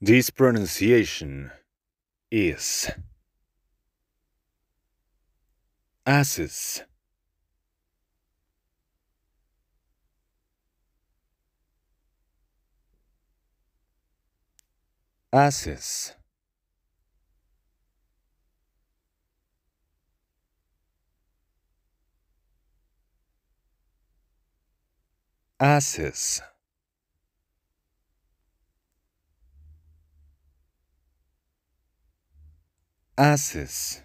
This pronunciation is asses. Asses. Asses. haces.